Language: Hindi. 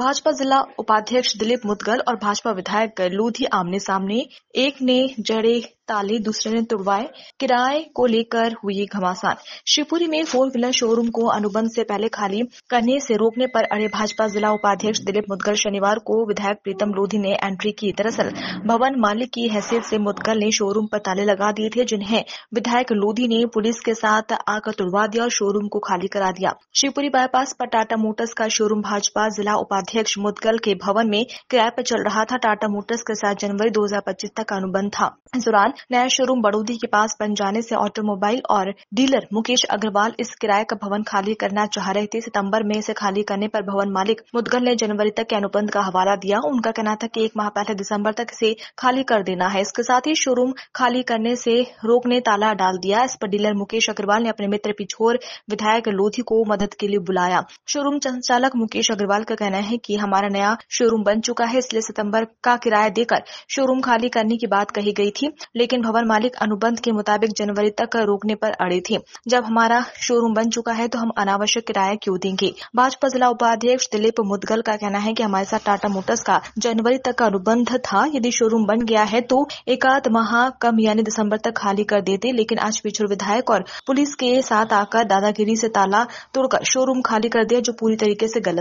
भाजपा जिला उपाध्यक्ष दिलीप मुदगल और भाजपा विधायक लोधी आमने सामने एक ने जड़े ताले दूसरे ने तुड़वाए किराए को लेकर हुई घमासान शिवपुरी में फोर व्हीलर शोरूम को अनुबंध से पहले खाली करने से रोकने पर अड़े भाजपा जिला उपाध्यक्ष दिलीप मुदगल शनिवार को विधायक प्रीतम लोधी ने एंट्री की दरअसल भवन मालिक की हैसियत से मुदगल ने शोरूम पर ताले लगा दिए थे जिन्हें विधायक लोधी ने पुलिस के साथ आकर तुड़वा दिया और शोरूम को खाली करा दिया शिवपुरी बाईपास पर टाटा मोटर्स का शोरूम भाजपा जिला उपाध्यक्ष मुदगल के भवन में किराए पर चल रहा था टाटा मोटर्स के साथ जनवरी दो तक अनुबंध था इस दौरान नया शोरूम बड़ोदी के पास बन जाने से ऑटोमोबाइल और डीलर मुकेश अग्रवाल इस किराए का भवन खाली करना चाह रहे थे सितंबर में इसे खाली करने पर भवन मालिक मुदगल ने जनवरी तक के अनुबंध का हवाला दिया उनका कहना था कि एक माह पहले दिसंबर तक इसे खाली कर देना है इसके साथ ही शोरूम खाली करने से रोकने ताला डाल दिया इस पर डीलर मुकेश अग्रवाल ने अपने मित्र पिछोर विधायक लोधी को मदद के लिए बुलाया शोरूम संचालक मुकेश अग्रवाल का कहना है कि हमारा नया शोरूम बन चुका है इसलिए सितंबर का किराया देकर शोरूम खाली करने की बात कही गई थी लेकिन भवन मालिक अनुबंध के मुताबिक जनवरी तक रोकने पर अड़े थे जब हमारा शोरूम बन चुका है तो हम अनावश्यक किराया क्यों देंगे भाजपा जिला उपाध्यक्ष दिलीप मुदगल का कहना है कि हमारे साथ टाटा मोटर्स का जनवरी तक का अनुबंध था यदि शोरूम बन गया है तो एकाध माह कम यानी दिसंबर तक खाली कर देते लेकिन आज पिछड़ विधायक और पुलिस के साथ आकर दादागिरी से ताला तोड़कर शोरूम खाली कर दिया जो पूरी तरीके से गलत